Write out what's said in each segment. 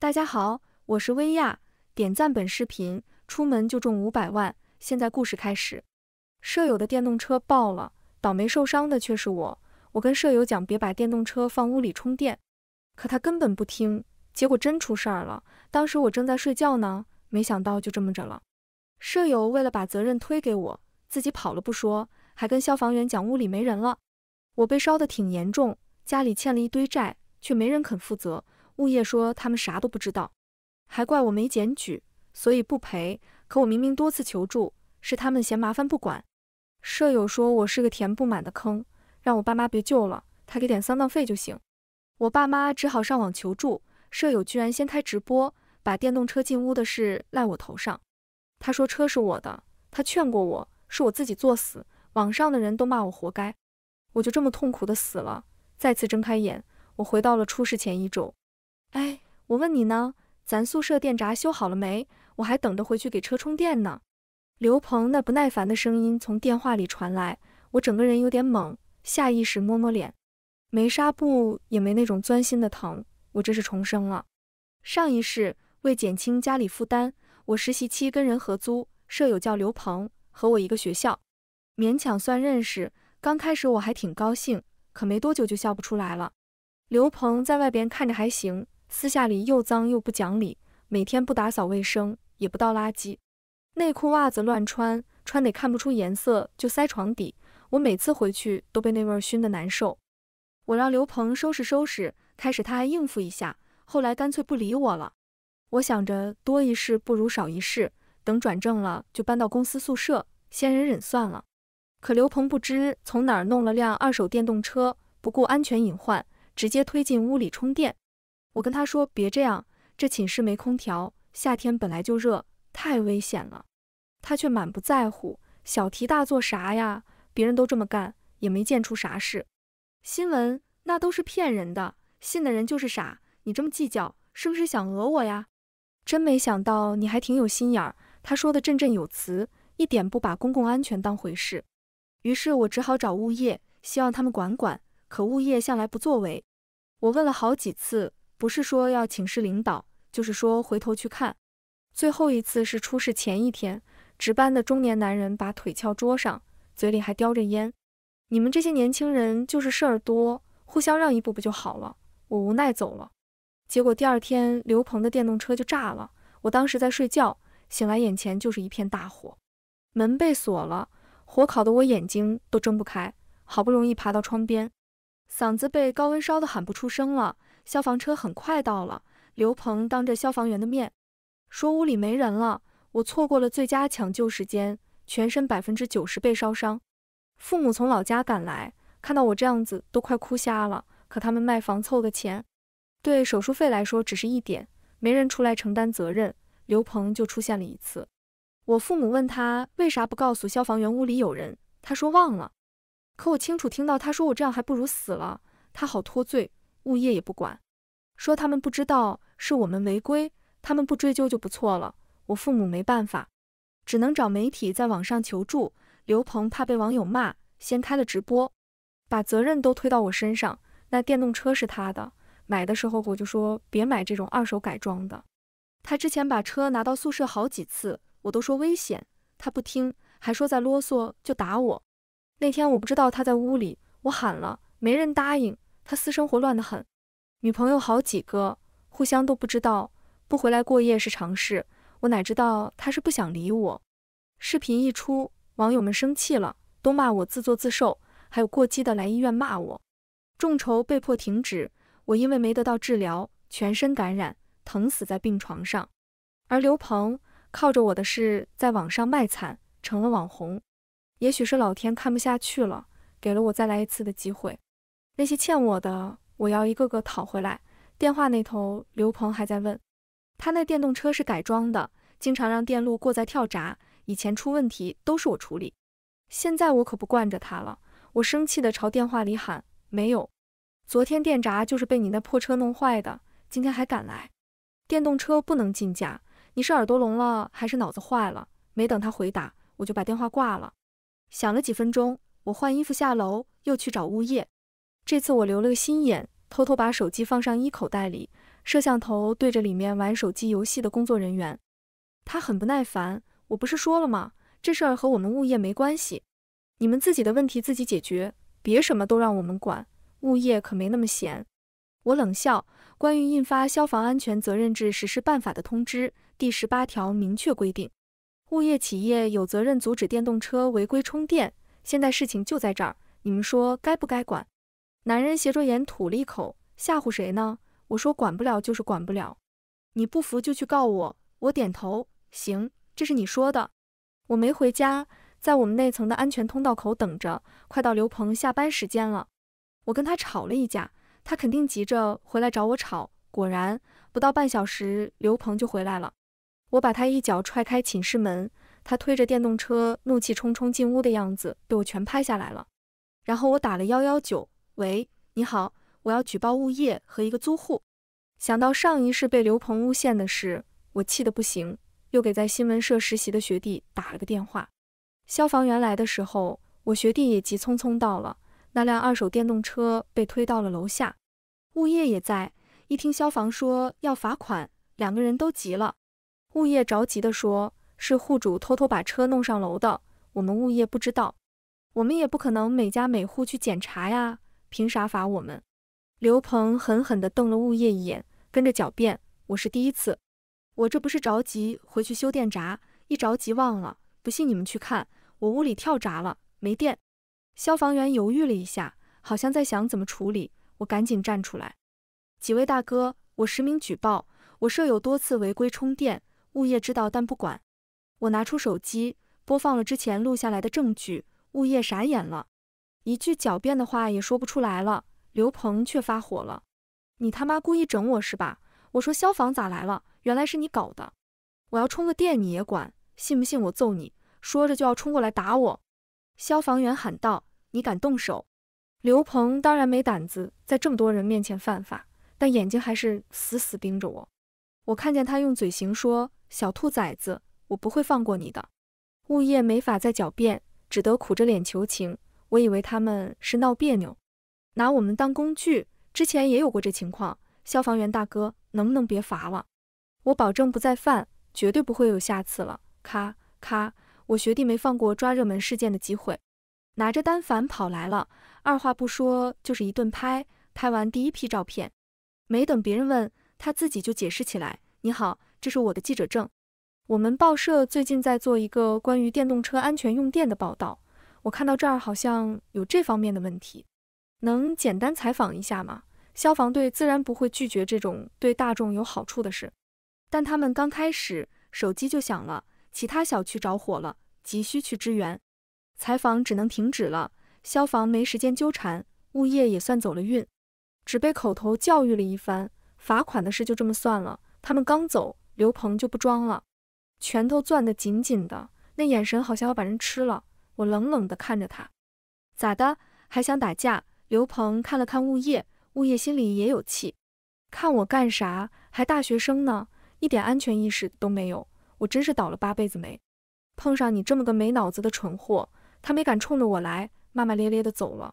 大家好，我是薇娅，点赞本视频，出门就中五百万。现在故事开始。舍友的电动车爆了，倒霉受伤的却是我。我跟舍友讲别把电动车放屋里充电，可他根本不听，结果真出事儿了。当时我正在睡觉呢，没想到就这么着了。舍友为了把责任推给我，自己跑了不说，还跟消防员讲屋里没人了。我被烧得挺严重，家里欠了一堆债，却没人肯负责。物业说他们啥都不知道，还怪我没检举，所以不赔。可我明明多次求助，是他们嫌麻烦不管。舍友说我是个填不满的坑，让我爸妈别救了，他给点丧葬费就行。我爸妈只好上网求助，舍友居然先开直播，把电动车进屋的事赖我头上。他说车是我的，他劝过我，是我自己作死。网上的人都骂我活该，我就这么痛苦的死了。再次睁开眼，我回到了出事前一周。哎，我问你呢，咱宿舍电闸修好了没？我还等着回去给车充电呢。刘鹏那不耐烦的声音从电话里传来，我整个人有点懵，下意识摸摸脸，没纱布，也没那种钻心的疼，我这是重生了。上一世为减轻家里负担，我实习期跟人合租，舍友叫刘鹏，和我一个学校，勉强算认识。刚开始我还挺高兴，可没多久就笑不出来了。刘鹏在外边看着还行。私下里又脏又不讲理，每天不打扫卫生，也不倒垃圾，内裤袜子乱穿，穿得看不出颜色就塞床底。我每次回去都被那味儿熏得难受。我让刘鹏收拾收拾，开始他还应付一下，后来干脆不理我了。我想着多一事不如少一事，等转正了就搬到公司宿舍，先忍忍算了。可刘鹏不知从哪儿弄了辆二手电动车，不顾安全隐患，直接推进屋里充电。我跟他说别这样，这寝室没空调，夏天本来就热，太危险了。他却满不在乎，小题大做啥呀？别人都这么干，也没见出啥事。新闻那都是骗人的，信的人就是傻。你这么计较，是不是想讹我呀？真没想到你还挺有心眼儿。他说的振振有词，一点不把公共安全当回事。于是我只好找物业，希望他们管管。可物业向来不作为，我问了好几次。不是说要请示领导，就是说回头去看。最后一次是出事前一天，值班的中年男人把腿翘桌上，嘴里还叼着烟。你们这些年轻人就是事儿多，互相让一步不就好了？我无奈走了。结果第二天，刘鹏的电动车就炸了。我当时在睡觉，醒来眼前就是一片大火，门被锁了，火烤得我眼睛都睁不开，好不容易爬到窗边，嗓子被高温烧得喊不出声了。消防车很快到了。刘鹏当着消防员的面说：“屋里没人了，我错过了最佳抢救时间，全身百分之九十被烧伤。”父母从老家赶来，看到我这样子都快哭瞎了。可他们卖房凑的钱，对手术费来说只是一点。没人出来承担责任，刘鹏就出现了一次。我父母问他为啥不告诉消防员屋里有人，他说忘了。可我清楚听到他说：“我这样还不如死了，他好脱罪。”物业也不管，说他们不知道是我们违规，他们不追究就不错了。我父母没办法，只能找媒体在网上求助。刘鹏怕被网友骂，先开了直播，把责任都推到我身上。那电动车是他的，买的时候我就说别买这种二手改装的。他之前把车拿到宿舍好几次，我都说危险，他不听，还说在啰嗦就打我。那天我不知道他在屋里，我喊了，没人答应。他私生活乱得很，女朋友好几个，互相都不知道，不回来过夜是常事。我哪知道他是不想理我？视频一出，网友们生气了，都骂我自作自受，还有过激的来医院骂我。众筹被迫停止，我因为没得到治疗，全身感染，疼死在病床上。而刘鹏靠着我的事在网上卖惨，成了网红。也许是老天看不下去了，给了我再来一次的机会。那些欠我的，我要一个个讨回来。电话那头，刘鹏还在问，他那电动车是改装的，经常让电路过载跳闸。以前出问题都是我处理，现在我可不惯着他了。我生气地朝电话里喊：“没有，昨天电闸就是被你那破车弄坏的。今天还敢来？电动车不能进家，你是耳朵聋了还是脑子坏了？”没等他回答，我就把电话挂了。想了几分钟，我换衣服下楼，又去找物业。这次我留了个心眼，偷偷把手机放上衣口袋里，摄像头对着里面玩手机游戏的工作人员。他很不耐烦，我不是说了吗？这事儿和我们物业没关系，你们自己的问题自己解决，别什么都让我们管，物业可没那么闲。我冷笑。关于印发《消防安全责任制实施办法》的通知第十八条明确规定，物业企业有责任阻止电动车违规充电。现在事情就在这儿，你们说该不该管？男人斜着眼吐了一口，吓唬谁呢？我说管不了就是管不了，你不服就去告我。我点头，行，这是你说的。我没回家，在我们那层的安全通道口等着。快到刘鹏下班时间了，我跟他吵了一架，他肯定急着回来找我吵。果然不到半小时，刘鹏就回来了。我把他一脚踹开寝室门，他推着电动车怒气冲冲进屋的样子被我全拍下来了。然后我打了幺幺九。喂，你好，我要举报物业和一个租户。想到上一世被刘鹏诬陷的事，我气得不行，又给在新闻社实习的学弟打了个电话。消防员来的时候，我学弟也急匆匆到了。那辆二手电动车被推到了楼下，物业也在。一听消防说要罚款，两个人都急了。物业着急的说，是户主偷偷把车弄上楼的，我们物业不知道，我们也不可能每家每户去检查呀。凭啥罚我们？刘鹏狠狠地瞪了物业一眼，跟着狡辩：“我是第一次，我这不是着急回去修电闸，一着急忘了。不信你们去看，我屋里跳闸了，没电。”消防员犹豫了一下，好像在想怎么处理。我赶紧站出来：“几位大哥，我实名举报，我舍友多次违规充电，物业知道但不管。”我拿出手机，播放了之前录下来的证据，物业傻眼了。一句狡辩的话也说不出来了，刘鹏却发火了：“你他妈故意整我是吧？我说消防咋来了？原来是你搞的！我要充个电你也管，信不信我揍你？”说着就要冲过来打我。消防员喊道：“你敢动手？”刘鹏当然没胆子在这么多人面前犯法，但眼睛还是死死盯着我。我看见他用嘴型说：“小兔崽子，我不会放过你的。”物业没法再狡辩，只得苦着脸求情。我以为他们是闹别扭，拿我们当工具。之前也有过这情况。消防员大哥，能不能别罚了？我保证不再犯，绝对不会有下次了。咔咔，我学弟没放过抓热门事件的机会，拿着单反跑来了，二话不说就是一顿拍。拍完第一批照片，没等别人问，他自己就解释起来：“你好，这是我的记者证。我们报社最近在做一个关于电动车安全用电的报道。”我看到这儿好像有这方面的问题，能简单采访一下吗？消防队自然不会拒绝这种对大众有好处的事，但他们刚开始手机就响了，其他小区着火了，急需去支援，采访只能停止了。消防没时间纠缠，物业也算走了运，只被口头教育了一番，罚款的事就这么算了。他们刚走，刘鹏就不装了，拳头攥得紧紧的，那眼神好像要把人吃了。我冷冷地看着他，咋的？还想打架？刘鹏看了看物业，物业心里也有气。看我干啥？还大学生呢，一点安全意识都没有。我真是倒了八辈子霉，碰上你这么个没脑子的蠢货。他没敢冲着我来，骂骂咧咧的走了。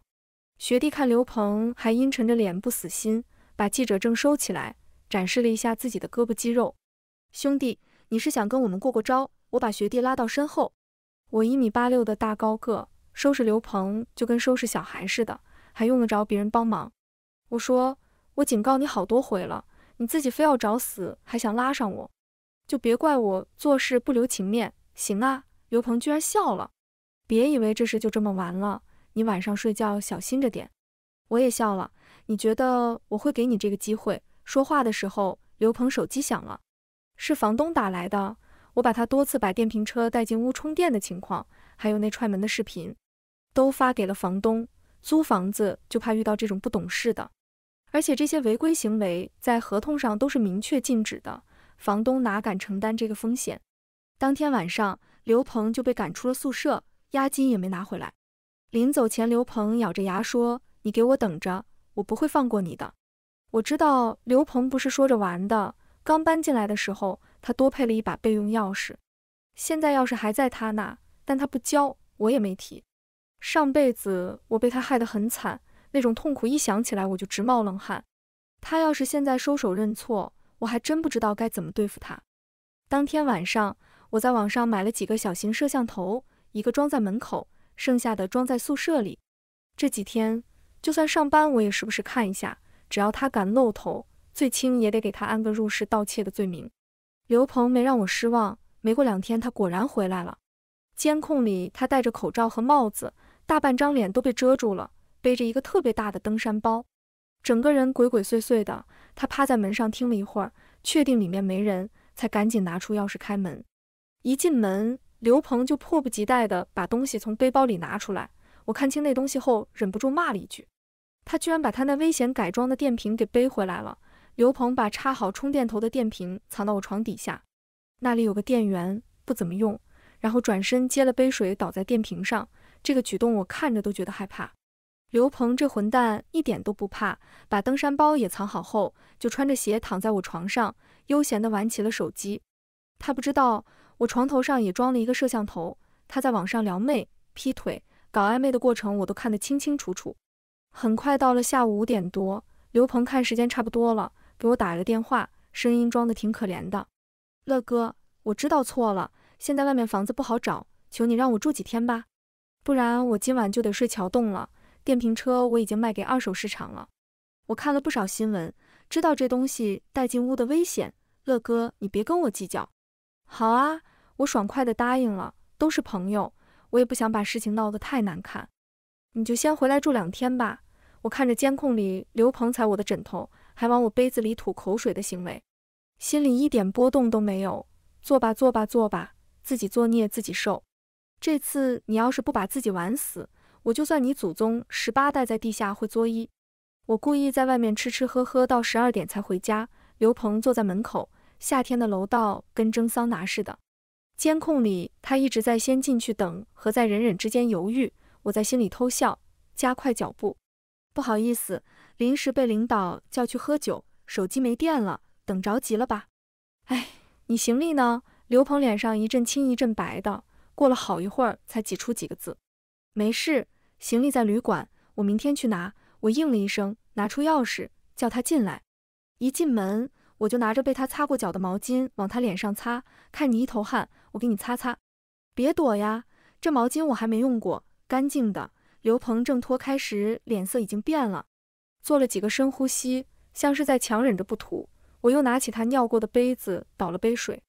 学弟看刘鹏还阴沉着脸，不死心，把记者证收起来，展示了一下自己的胳膊肌肉。兄弟，你是想跟我们过过招？我把学弟拉到身后。我一米八六的大高个，收拾刘鹏就跟收拾小孩似的，还用得着别人帮忙？我说，我警告你好多回了，你自己非要找死，还想拉上我，就别怪我做事不留情面。行啊，刘鹏居然笑了。别以为这事就这么完了，你晚上睡觉小心着点。我也笑了。你觉得我会给你这个机会？说话的时候，刘鹏手机响了，是房东打来的。我把他多次把电瓶车带进屋充电的情况，还有那踹门的视频，都发给了房东。租房子就怕遇到这种不懂事的，而且这些违规行为在合同上都是明确禁止的，房东哪敢承担这个风险？当天晚上，刘鹏就被赶出了宿舍，押金也没拿回来。临走前，刘鹏咬着牙说：“你给我等着，我不会放过你的。”我知道，刘鹏不是说着玩的。刚搬进来的时候，他多配了一把备用钥匙，现在钥匙还在他那，但他不交，我也没提。上辈子我被他害得很惨，那种痛苦一想起来我就直冒冷汗。他要是现在收手认错，我还真不知道该怎么对付他。当天晚上，我在网上买了几个小型摄像头，一个装在门口，剩下的装在宿舍里。这几天就算上班，我也时不时看一下，只要他敢露头。最轻也得给他安个入室盗窃的罪名。刘鹏没让我失望，没过两天，他果然回来了。监控里，他戴着口罩和帽子，大半张脸都被遮住了，背着一个特别大的登山包，整个人鬼鬼祟祟的。他趴在门上听了一会儿，确定里面没人，才赶紧拿出钥匙开门。一进门，刘鹏就迫不及待地把东西从背包里拿出来。我看清那东西后，忍不住骂了一句：“他居然把他那危险改装的电瓶给背回来了！”刘鹏把插好充电头的电瓶藏到我床底下，那里有个电源不怎么用，然后转身接了杯水倒在电瓶上。这个举动我看着都觉得害怕。刘鹏这混蛋一点都不怕，把登山包也藏好后，就穿着鞋躺在我床上，悠闲地玩起了手机。他不知道我床头上也装了一个摄像头，他在网上撩妹、劈腿、搞暧昧的过程我都看得清清楚楚。很快到了下午五点多，刘鹏看时间差不多了。给我打了个电话，声音装的挺可怜的。乐哥，我知道错了，现在外面房子不好找，求你让我住几天吧，不然我今晚就得睡桥洞了。电瓶车我已经卖给二手市场了，我看了不少新闻，知道这东西带进屋的危险。乐哥，你别跟我计较。好啊，我爽快的答应了，都是朋友，我也不想把事情闹得太难看。你就先回来住两天吧，我看着监控里刘鹏踩我的枕头。还往我杯子里吐口水的行为，心里一点波动都没有。做吧，做吧，做吧，自己作孽自己受。这次你要是不把自己玩死，我就算你祖宗十八代在地下会作揖。我故意在外面吃吃喝喝到十二点才回家。刘鹏坐在门口，夏天的楼道跟蒸桑拿似的。监控里他一直在先进去等和在忍忍之间犹豫。我在心里偷笑，加快脚步。不好意思。临时被领导叫去喝酒，手机没电了，等着急了吧？哎，你行李呢？刘鹏脸上一阵青一阵白的，过了好一会儿才挤出几个字：没事，行李在旅馆，我明天去拿。我应了一声，拿出钥匙叫他进来。一进门，我就拿着被他擦过脚的毛巾往他脸上擦，看你一头汗，我给你擦擦。别躲呀，这毛巾我还没用过，干净的。刘鹏挣脱开时，脸色已经变了。做了几个深呼吸，像是在强忍着不吐。我又拿起他尿过的杯子，倒了杯水，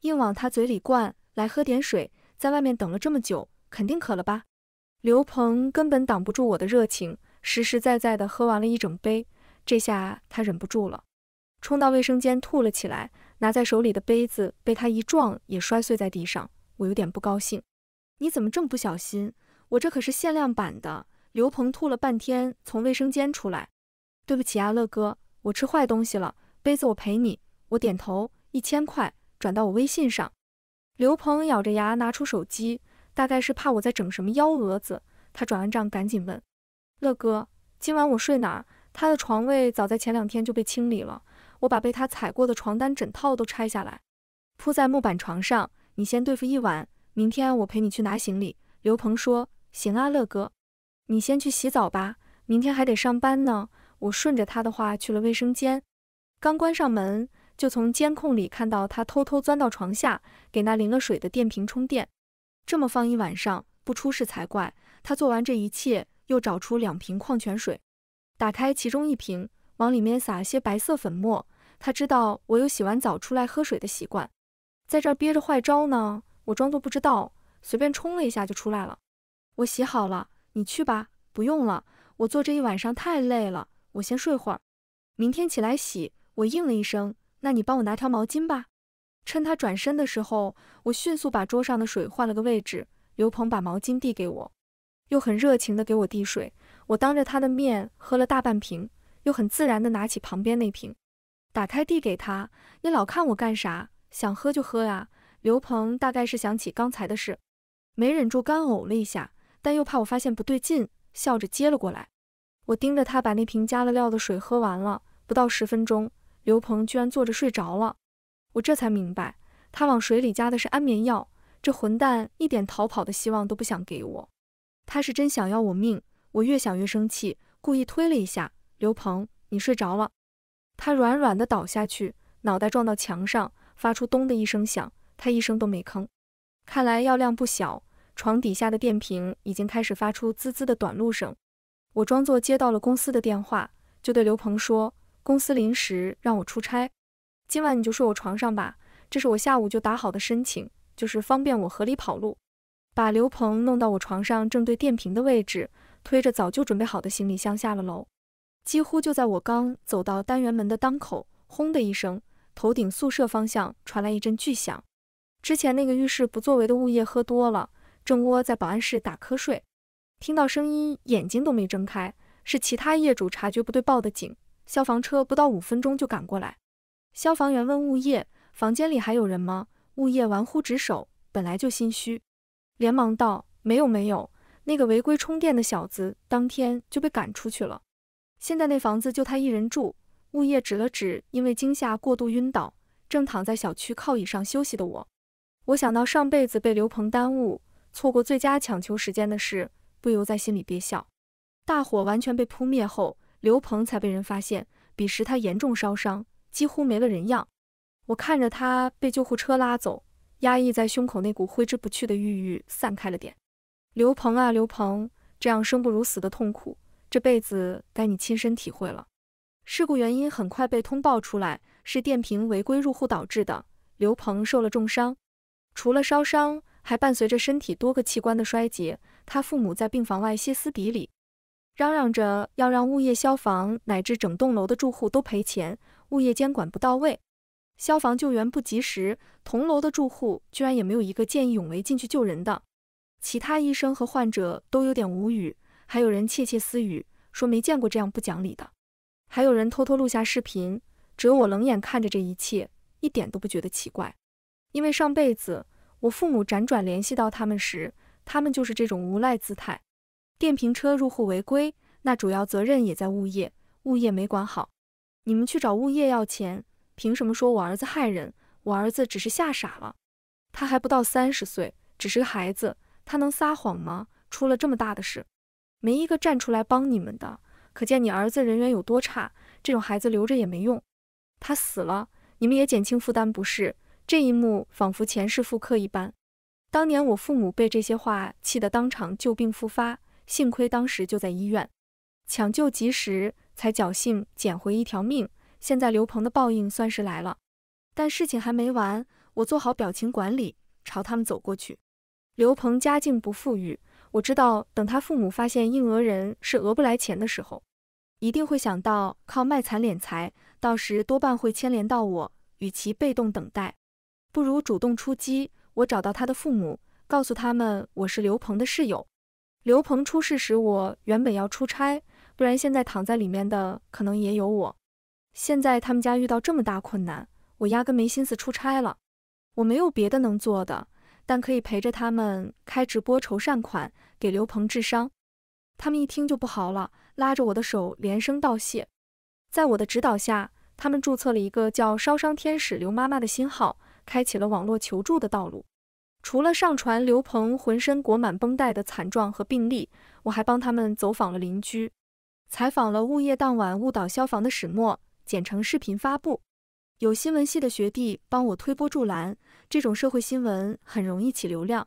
硬往他嘴里灌：“来喝点水，在外面等了这么久，肯定渴了吧？”刘鹏根本挡不住我的热情，实实在在的喝完了一整杯。这下他忍不住了，冲到卫生间吐了起来。拿在手里的杯子被他一撞，也摔碎在地上。我有点不高兴：“你怎么这么不小心？我这可是限量版的。”刘鹏吐了半天，从卫生间出来。对不起啊，乐哥，我吃坏东西了，杯子我赔你。我点头，一千块转到我微信上。刘鹏咬着牙拿出手机，大概是怕我在整什么幺蛾子。他转完账，赶紧问，乐哥，今晚我睡哪儿？他的床位早在前两天就被清理了，我把被他踩过的床单、枕套都拆下来，铺在木板床上。你先对付一晚，明天我陪你去拿行李。刘鹏说，行啊，乐哥，你先去洗澡吧，明天还得上班呢。我顺着他的话去了卫生间，刚关上门，就从监控里看到他偷偷钻到床下，给那淋了水的电瓶充电。这么放一晚上不出事才怪。他做完这一切，又找出两瓶矿泉水，打开其中一瓶，往里面撒些白色粉末。他知道我有洗完澡出来喝水的习惯，在这儿憋着坏招呢。我装作不知道，随便冲了一下就出来了。我洗好了，你去吧。不用了，我坐这一晚上太累了。我先睡会儿，明天起来洗。我应了一声，那你帮我拿条毛巾吧。趁他转身的时候，我迅速把桌上的水换了个位置。刘鹏把毛巾递给我，又很热情的给我递水。我当着他的面喝了大半瓶，又很自然的拿起旁边那瓶，打开递给他。你老看我干啥？想喝就喝呀。刘鹏大概是想起刚才的事，没忍住干呕了一下，但又怕我发现不对劲，笑着接了过来。我盯着他把那瓶加了料的水喝完了，不到十分钟，刘鹏居然坐着睡着了。我这才明白，他往水里加的是安眠药。这混蛋一点逃跑的希望都不想给我，他是真想要我命。我越想越生气，故意推了一下刘鹏：“你睡着了？”他软软的倒下去，脑袋撞到墙上，发出咚的一声响，他一声都没吭。看来药量不小，床底下的电瓶已经开始发出滋滋的短路声。我装作接到了公司的电话，就对刘鹏说：“公司临时让我出差，今晚你就睡我床上吧。”这是我下午就打好的申请，就是方便我合理跑路。把刘鹏弄到我床上正对电瓶的位置，推着早就准备好的行李箱下了楼。几乎就在我刚走到单元门的当口，轰的一声，头顶宿舍方向传来一阵巨响。之前那个浴室不作为的物业喝多了，正窝在保安室打瞌睡。听到声音，眼睛都没睁开。是其他业主察觉不对，报的警。消防车不到五分钟就赶过来。消防员问物业：“房间里还有人吗？”物业玩忽职守，本来就心虚，连忙道：“没有，没有。那个违规充电的小子，当天就被赶出去了。现在那房子就他一人住。”物业指了指，因为惊吓过度晕倒，正躺在小区靠椅上休息的我。我想到上辈子被刘鹏耽误，错过最佳抢球时间的事。不由在心里憋笑。大火完全被扑灭后，刘鹏才被人发现。彼时他严重烧伤，几乎没了人样。我看着他被救护车拉走，压抑在胸口那股挥之不去的郁郁散开了点。刘鹏啊，刘鹏，这样生不如死的痛苦，这辈子该你亲身体会了。事故原因很快被通报出来，是电瓶违规入户导致的。刘鹏受了重伤，除了烧伤。还伴随着身体多个器官的衰竭，他父母在病房外歇斯底里，嚷嚷着要让物业、消防乃至整栋楼的住户都赔钱，物业监管不到位，消防救援不及时，同楼的住户居然也没有一个见义勇为进去救人的。其他医生和患者都有点无语，还有人窃窃私语说没见过这样不讲理的，还有人偷偷录下视频，只有我冷眼看着这一切，一点都不觉得奇怪，因为上辈子。我父母辗转联系到他们时，他们就是这种无赖姿态。电瓶车入户违规，那主要责任也在物业，物业没管好。你们去找物业要钱，凭什么说我儿子害人？我儿子只是吓傻了，他还不到三十岁，只是个孩子，他能撒谎吗？出了这么大的事，没一个站出来帮你们的，可见你儿子人缘有多差。这种孩子留着也没用，他死了，你们也减轻负担，不是？这一幕仿佛前世复刻一般。当年我父母被这些话气得当场旧病复发，幸亏当时就在医院，抢救及时，才侥幸捡回一条命。现在刘鹏的报应算是来了，但事情还没完。我做好表情管理，朝他们走过去。刘鹏家境不富裕，我知道等他父母发现硬讹人是讹不来钱的时候，一定会想到靠卖惨敛财，到时多半会牵连到我。与其被动等待，不如主动出击。我找到他的父母，告诉他们我是刘鹏的室友。刘鹏出事时，我原本要出差，不然现在躺在里面的可能也有我。现在他们家遇到这么大困难，我压根没心思出差了。我没有别的能做的，但可以陪着他们开直播筹善款，给刘鹏治伤。他们一听就不好了，拉着我的手连声道谢。在我的指导下，他们注册了一个叫“烧伤天使刘妈妈”的新号。开启了网络求助的道路。除了上传刘鹏浑身裹满绷带的惨状和病例，我还帮他们走访了邻居，采访了物业，当晚误导消防的始末，剪成视频发布。有新闻系的学弟帮我推波助澜，这种社会新闻很容易起流量。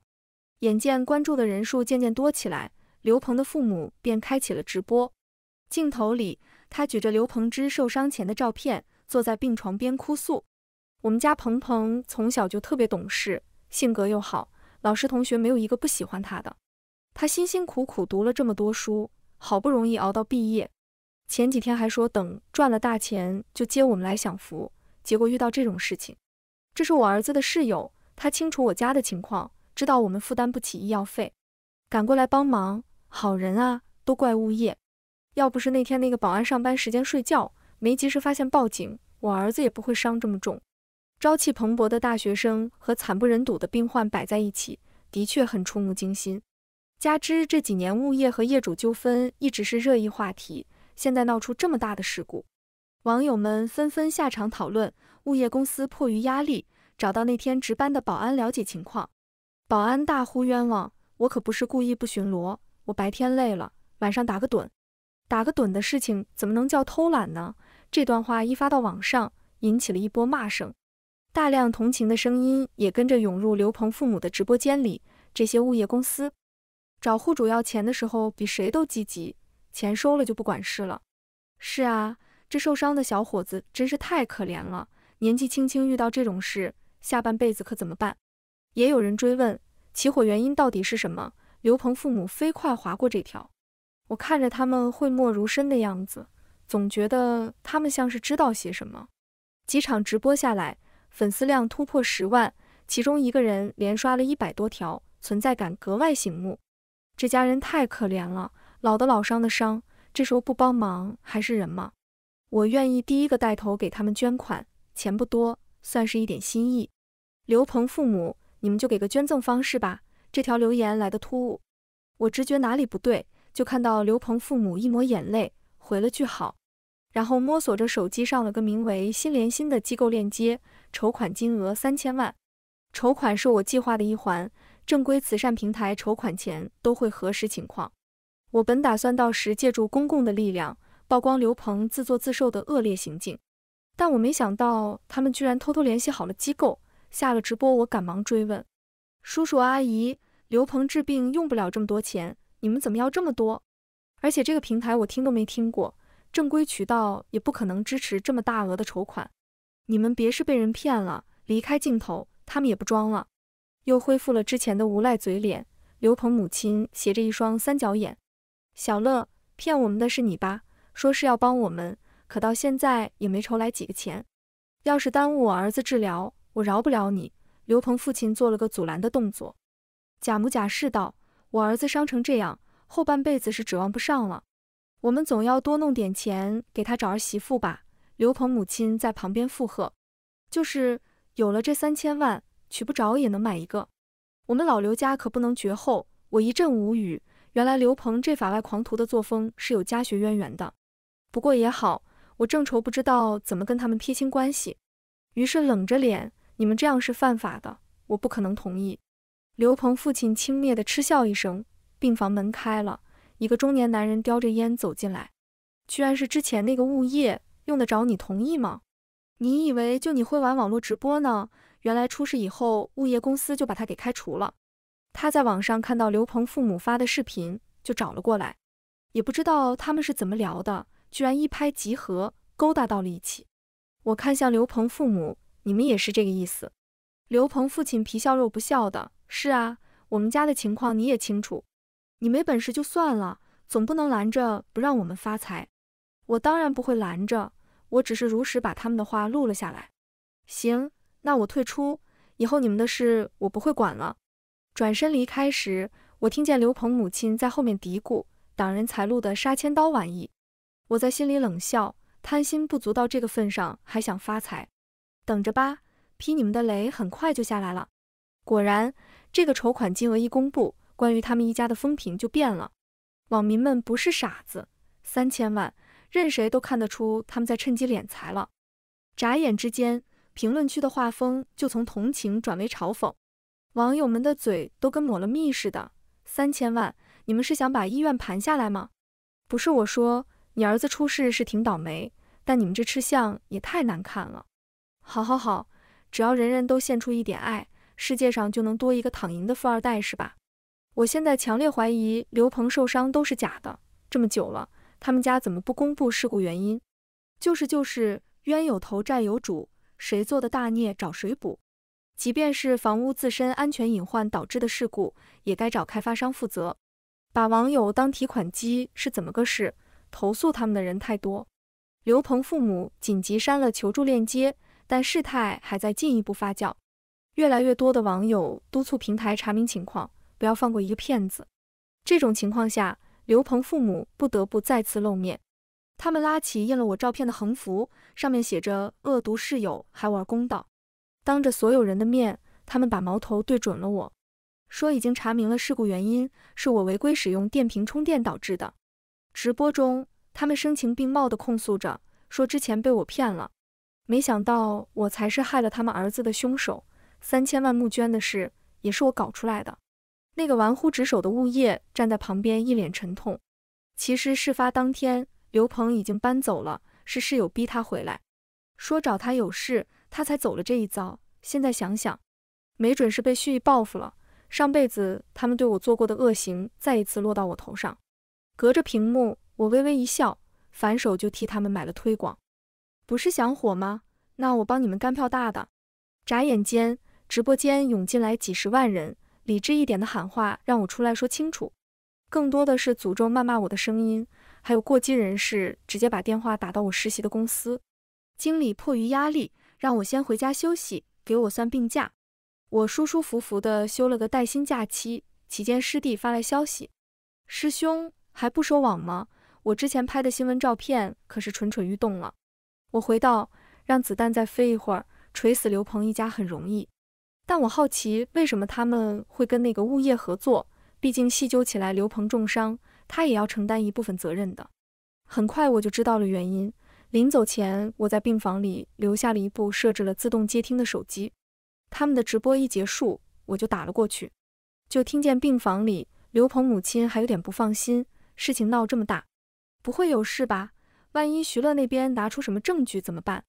眼见关注的人数渐渐多起来，刘鹏的父母便开启了直播。镜头里，他举着刘鹏之受伤前的照片，坐在病床边哭诉。我们家鹏鹏从小就特别懂事，性格又好，老师同学没有一个不喜欢他的。他辛辛苦苦读了这么多书，好不容易熬到毕业，前几天还说等赚了大钱就接我们来享福。结果遇到这种事情，这是我儿子的室友，他清楚我家的情况，知道我们负担不起医药费，赶过来帮忙，好人啊！都怪物业，要不是那天那个保安上班时间睡觉，没及时发现报警，我儿子也不会伤这么重。朝气蓬勃的大学生和惨不忍睹的病患摆在一起，的确很触目惊心。加之这几年物业和业主纠纷一直是热议话题，现在闹出这么大的事故，网友们纷纷下场讨论。物业公司迫于压力，找到那天值班的保安了解情况，保安大呼冤枉：“我可不是故意不巡逻，我白天累了，晚上打个盹。”打个盹的事情怎么能叫偷懒呢？这段话一发到网上，引起了一波骂声。大量同情的声音也跟着涌入刘鹏父母的直播间里。这些物业公司找户主要钱的时候，比谁都积极，钱收了就不管事了。是啊，这受伤的小伙子真是太可怜了，年纪轻轻遇到这种事，下半辈子可怎么办？也有人追问起火原因到底是什么，刘鹏父母飞快划过这条。我看着他们讳莫如深的样子，总觉得他们像是知道些什么。几场直播下来。粉丝量突破十万，其中一个人连刷了一百多条，存在感格外醒目。这家人太可怜了，老的老，伤的伤，这时候不帮忙还是人吗？我愿意第一个带头给他们捐款，钱不多，算是一点心意。刘鹏父母，你们就给个捐赠方式吧。这条留言来的突兀，我直觉哪里不对，就看到刘鹏父母一抹眼泪，回了句好。然后摸索着手机上了个名为“心连心”的机构链接，筹款金额三千万。筹款是我计划的一环，正规慈善平台筹款前都会核实情况。我本打算到时借助公共的力量，曝光刘鹏自作自受的恶劣行径，但我没想到他们居然偷偷联系好了机构，下了直播我赶忙追问叔叔阿姨：“刘鹏治病用不了这么多钱，你们怎么要这么多？而且这个平台我听都没听过。”正规渠道也不可能支持这么大额的筹款，你们别是被人骗了。离开镜头，他们也不装了，又恢复了之前的无赖嘴脸。刘鹏母亲斜着一双三角眼：“小乐，骗我们的是你吧？说是要帮我们，可到现在也没筹来几个钱。要是耽误我儿子治疗，我饶不了你。”刘鹏父亲做了个阻拦的动作，假模假式道：“我儿子伤成这样，后半辈子是指望不上了。”我们总要多弄点钱给他找儿媳妇吧。刘鹏母亲在旁边附和，就是有了这三千万，娶不着也能买一个。我们老刘家可不能绝后。我一阵无语，原来刘鹏这法外狂徒的作风是有家学渊源的。不过也好，我正愁不知道怎么跟他们撇清关系，于是冷着脸：“你们这样是犯法的，我不可能同意。”刘鹏父亲轻蔑地嗤笑一声，病房门开了。一个中年男人叼着烟走进来，居然是之前那个物业，用得着你同意吗？你以为就你会玩网络直播呢？原来出事以后，物业公司就把他给开除了。他在网上看到刘鹏父母发的视频，就找了过来。也不知道他们是怎么聊的，居然一拍即合，勾搭到了一起。我看向刘鹏父母，你们也是这个意思。刘鹏父亲皮笑肉不笑的，是啊，我们家的情况你也清楚。你没本事就算了，总不能拦着不让我们发财。我当然不会拦着，我只是如实把他们的话录了下来。行，那我退出，以后你们的事我不会管了。转身离开时，我听见刘鹏母亲在后面嘀咕：“挡人财路的杀千刀玩意。”我在心里冷笑：贪心不足到这个份上，还想发财？等着吧，劈你们的雷很快就下来了。果然，这个筹款金额一公布。关于他们一家的风评就变了，网民们不是傻子，三千万，任谁都看得出他们在趁机敛财了。眨眼之间，评论区的画风就从同情转为嘲讽，网友们的嘴都跟抹了蜜似的。三千万，你们是想把医院盘下来吗？不是我说，你儿子出事是挺倒霉，但你们这吃相也太难看了。好好好，只要人人都献出一点爱，世界上就能多一个躺赢的富二代，是吧？我现在强烈怀疑刘鹏受伤都是假的，这么久了，他们家怎么不公布事故原因？就是就是，冤有头债有主，谁做的大孽找谁补。即便是房屋自身安全隐患导致的事故，也该找开发商负责。把网友当提款机是怎么个事？投诉他们的人太多。刘鹏父母紧急删了求助链接，但事态还在进一步发酵，越来越多的网友督促平台查明情况。不要放过一个骗子。这种情况下，刘鹏父母不得不再次露面。他们拉起印了我照片的横幅，上面写着“恶毒室友还玩公道”。当着所有人的面，他们把矛头对准了我，说已经查明了事故原因，是我违规使用电瓶充电导致的。直播中，他们声情并茂地控诉着，说之前被我骗了，没想到我才是害了他们儿子的凶手。三千万募捐的事也是我搞出来的。那个玩忽职守的物业站在旁边，一脸沉痛。其实事发当天，刘鹏已经搬走了，是室友逼他回来，说找他有事，他才走了这一遭。现在想想，没准是被蓄意报复了。上辈子他们对我做过的恶行，再一次落到我头上。隔着屏幕，我微微一笑，反手就替他们买了推广。不是想火吗？那我帮你们干票大的。眨眼间，直播间涌进来几十万人。理智一点的喊话让我出来说清楚，更多的是诅咒谩骂我的声音，还有过激人士直接把电话打到我实习的公司。经理迫于压力，让我先回家休息，给我算病假。我舒舒服服的休了个带薪假期。期间师弟发来消息：“师兄还不收网吗？我之前拍的新闻照片可是蠢蠢欲动了。”我回道：“让子弹再飞一会儿，锤死刘鹏一家很容易。”但我好奇为什么他们会跟那个物业合作？毕竟细究起来，刘鹏重伤，他也要承担一部分责任的。很快我就知道了原因。临走前，我在病房里留下了一部设置了自动接听的手机。他们的直播一结束，我就打了过去，就听见病房里刘鹏母亲还有点不放心，事情闹这么大，不会有事吧？万一徐乐那边拿出什么证据怎么办？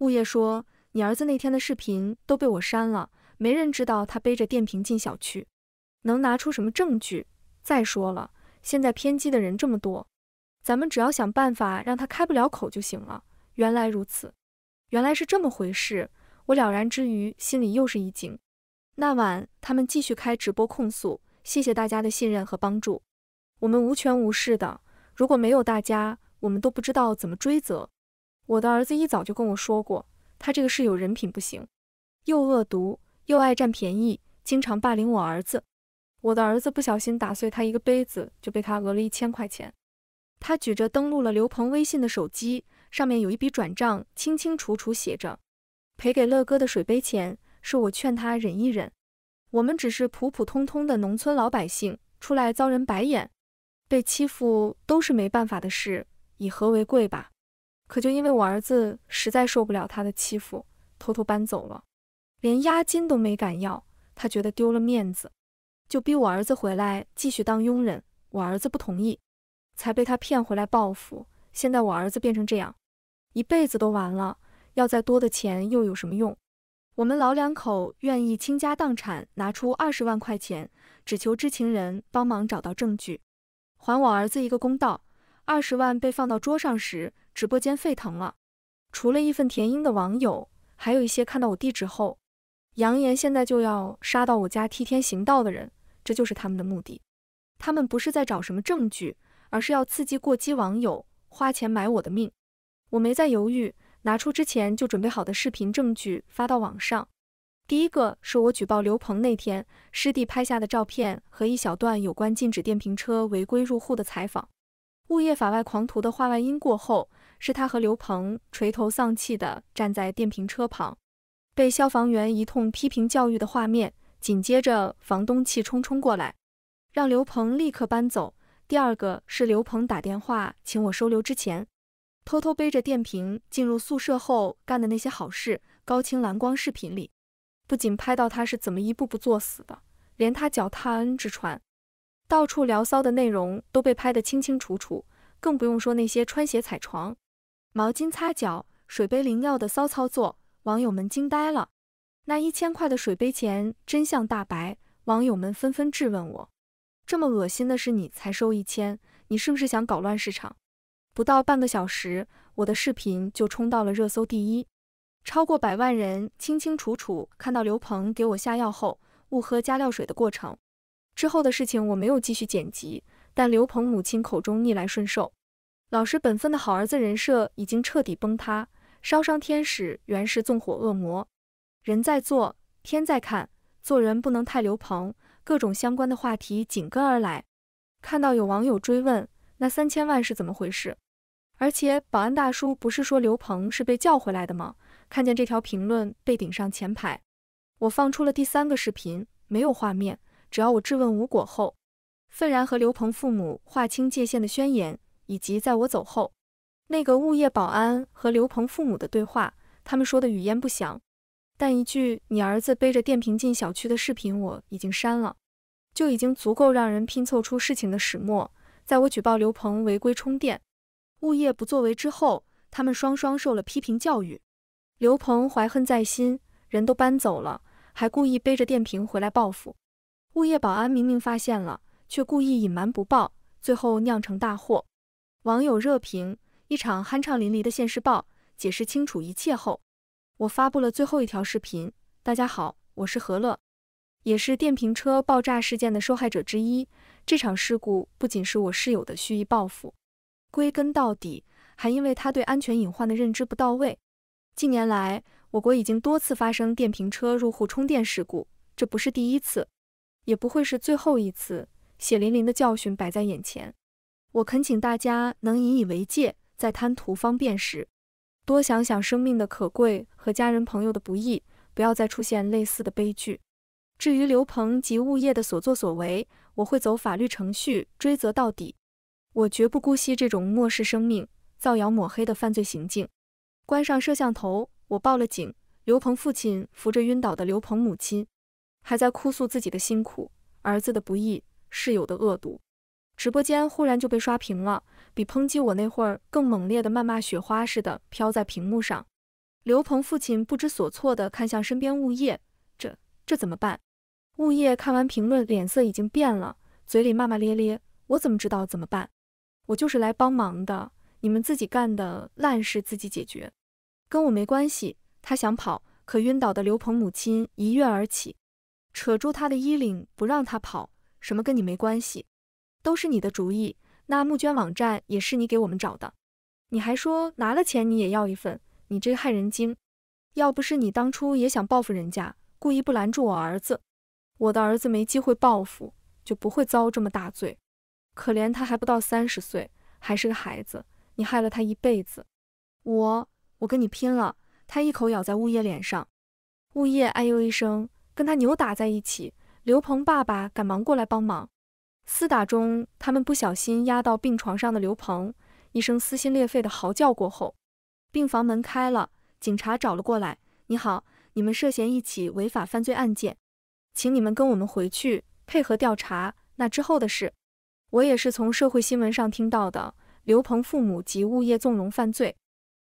物业说，你儿子那天的视频都被我删了。没人知道他背着电瓶进小区，能拿出什么证据？再说了，现在偏激的人这么多，咱们只要想办法让他开不了口就行了。原来如此，原来是这么回事。我了然之余，心里又是一惊。那晚他们继续开直播控诉，谢谢大家的信任和帮助。我们无权无势的，如果没有大家，我们都不知道怎么追责。我的儿子一早就跟我说过，他这个室友人品不行，又恶毒。又爱占便宜，经常霸凌我儿子。我的儿子不小心打碎他一个杯子，就被他讹了一千块钱。他举着登录了刘鹏微信的手机，上面有一笔转账，清清楚楚写着赔给乐哥的水杯钱。是我劝他忍一忍，我们只是普普通通的农村老百姓，出来遭人白眼，被欺负都是没办法的事，以和为贵吧。可就因为我儿子实在受不了他的欺负，偷偷搬走了。连押金都没敢要，他觉得丢了面子，就逼我儿子回来继续当佣人。我儿子不同意，才被他骗回来报复。现在我儿子变成这样，一辈子都完了。要再多的钱又有什么用？我们老两口愿意倾家荡产，拿出二十万块钱，只求知情人帮忙找到证据，还我儿子一个公道。二十万被放到桌上时，直播间沸腾了。除了义愤填膺的网友，还有一些看到我地址后。扬言现在就要杀到我家替天行道的人，这就是他们的目的。他们不是在找什么证据，而是要刺激过激网友花钱买我的命。我没再犹豫，拿出之前就准备好的视频证据发到网上。第一个是我举报刘鹏那天师弟拍下的照片和一小段有关禁止电瓶车违规入户的采访。物业法外狂徒的话外音过后，是他和刘鹏垂头丧气地站在电瓶车旁。被消防员一通批评教育的画面，紧接着房东气冲冲过来，让刘鹏立刻搬走。第二个是刘鹏打电话请我收留之前，偷偷背着电瓶进入宿舍后干的那些好事。高清蓝光视频里，不仅拍到他是怎么一步步作死的，连他脚踏恩之船，到处聊骚的内容都被拍得清清楚楚，更不用说那些穿鞋踩床、毛巾擦脚、水杯淋尿的骚操作。网友们惊呆了，那一千块的水杯钱真相大白，网友们纷纷质问我，这么恶心的事你才收一千，你是不是想搞乱市场？不到半个小时，我的视频就冲到了热搜第一，超过百万人清清楚楚看到刘鹏给我下药后误喝加料水的过程。之后的事情我没有继续剪辑，但刘鹏母亲口中逆来顺受、老实本分的好儿子人设已经彻底崩塌。烧伤天使原是纵火恶魔，人在做天在看，做人不能太刘鹏，各种相关的话题紧跟而来。看到有网友追问那三千万是怎么回事，而且保安大叔不是说刘鹏是被叫回来的吗？看见这条评论被顶上前排，我放出了第三个视频，没有画面，只要我质问无果后，愤然和刘鹏父母划清界限的宣言，以及在我走后。那个物业保安和刘鹏父母的对话，他们说的语言不详，但一句“你儿子背着电瓶进小区的视频我已经删了”，就已经足够让人拼凑出事情的始末。在我举报刘鹏违规充电、物业不作为之后，他们双双受了批评教育。刘鹏怀恨在心，人都搬走了，还故意背着电瓶回来报复。物业保安明明发现了，却故意隐瞒不报，最后酿成大祸。网友热评。一场酣畅淋漓的现世报，解释清楚一切后，我发布了最后一条视频。大家好，我是何乐，也是电瓶车爆炸事件的受害者之一。这场事故不仅是我室友的蓄意报复，归根到底还因为他对安全隐患的认知不到位。近年来，我国已经多次发生电瓶车入户充电事故，这不是第一次，也不会是最后一次。血淋淋的教训摆在眼前，我恳请大家能引以为戒。在贪图方便时，多想想生命的可贵和家人朋友的不易，不要再出现类似的悲剧。至于刘鹏及物业的所作所为，我会走法律程序追责到底，我绝不姑息这种漠视生命、造谣抹黑的犯罪行径。关上摄像头，我报了警。刘鹏父亲扶着晕倒的刘鹏母亲，还在哭诉自己的辛苦、儿子的不易、室友的恶毒。直播间忽然就被刷屏了，比抨击我那会儿更猛烈的谩骂雪花似的飘在屏幕上。刘鹏父亲不知所措的看向身边物业，这这怎么办？物业看完评论，脸色已经变了，嘴里骂骂咧咧。我怎么知道怎么办？我就是来帮忙的，你们自己干的烂事自己解决，跟我没关系。他想跑，可晕倒的刘鹏母亲一跃而起，扯住他的衣领不让他跑。什么跟你没关系？都是你的主意，那募捐网站也是你给我们找的，你还说拿了钱你也要一份，你这个害人精！要不是你当初也想报复人家，故意不拦住我儿子，我的儿子没机会报复，就不会遭这么大罪。可怜他还不到三十岁，还是个孩子，你害了他一辈子。我我跟你拼了！他一口咬在物业脸上，物业哎呦一声，跟他扭打在一起。刘鹏爸爸赶忙过来帮忙。厮打中，他们不小心压到病床上的刘鹏，一声撕心裂肺的嚎叫过后，病房门开了，警察找了过来。你好，你们涉嫌一起违法犯罪案件，请你们跟我们回去配合调查。那之后的事，我也是从社会新闻上听到的。刘鹏父母及物业纵容犯罪、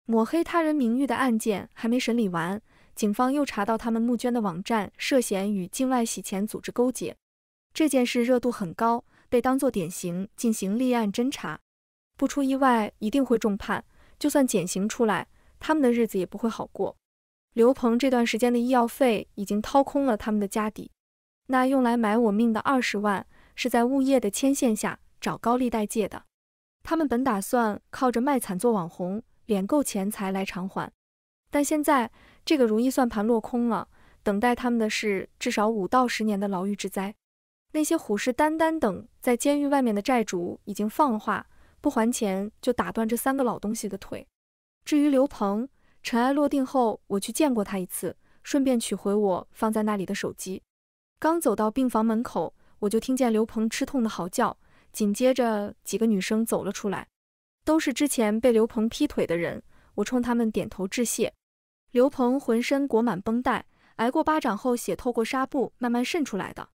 抹黑他人名誉的案件还没审理完，警方又查到他们募捐的网站涉嫌与境外洗钱组织勾结。这件事热度很高，被当作典型进行立案侦查。不出意外，一定会重判。就算减刑出来，他们的日子也不会好过。刘鹏这段时间的医药费已经掏空了他们的家底。那用来买我命的二十万，是在物业的牵线下找高利贷借的。他们本打算靠着卖惨做网红，敛够钱财来偿还。但现在这个如意算盘落空了，等待他们的，是至少五到十年的牢狱之灾。那些虎视眈眈等在监狱外面的债主已经放了话，不还钱就打断这三个老东西的腿。至于刘鹏，尘埃落定后，我去见过他一次，顺便取回我放在那里的手机。刚走到病房门口，我就听见刘鹏吃痛的嚎叫，紧接着几个女生走了出来，都是之前被刘鹏劈腿的人。我冲他们点头致谢。刘鹏浑身裹满绷带，挨过巴掌后血透过纱布慢慢渗出来的。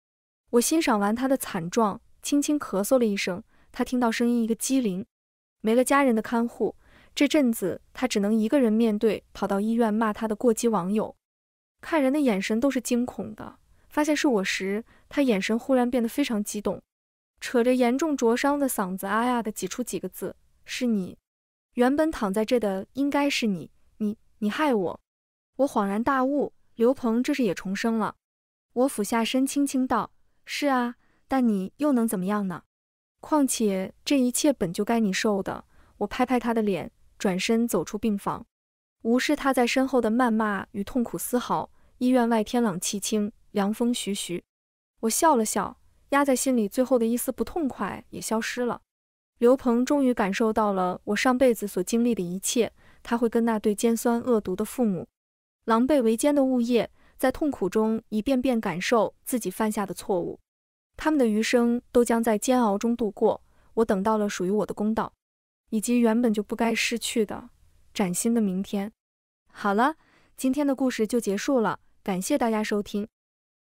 我欣赏完他的惨状，轻轻咳嗽了一声。他听到声音，一个机灵。没了家人的看护，这阵子他只能一个人面对，跑到医院骂他的过激网友，看人的眼神都是惊恐的。发现是我时，他眼神忽然变得非常激动，扯着严重灼伤的嗓子，啊呀的挤出几个字：“是你。”原本躺在这的应该是你，你你害我！我恍然大悟，刘鹏这是也重生了。我俯下身，轻轻道。是啊，但你又能怎么样呢？况且这一切本就该你受的。我拍拍他的脸，转身走出病房，无视他在身后的谩骂与痛苦嘶嚎。医院外天朗气清，凉风徐徐，我笑了笑，压在心里最后的一丝不痛快也消失了。刘鹏终于感受到了我上辈子所经历的一切，他会跟那对尖酸恶毒的父母、狼狈为奸的物业。在痛苦中一遍遍感受自己犯下的错误，他们的余生都将在煎熬中度过。我等到了属于我的公道，以及原本就不该失去的崭新的明天。好了，今天的故事就结束了，感谢大家收听。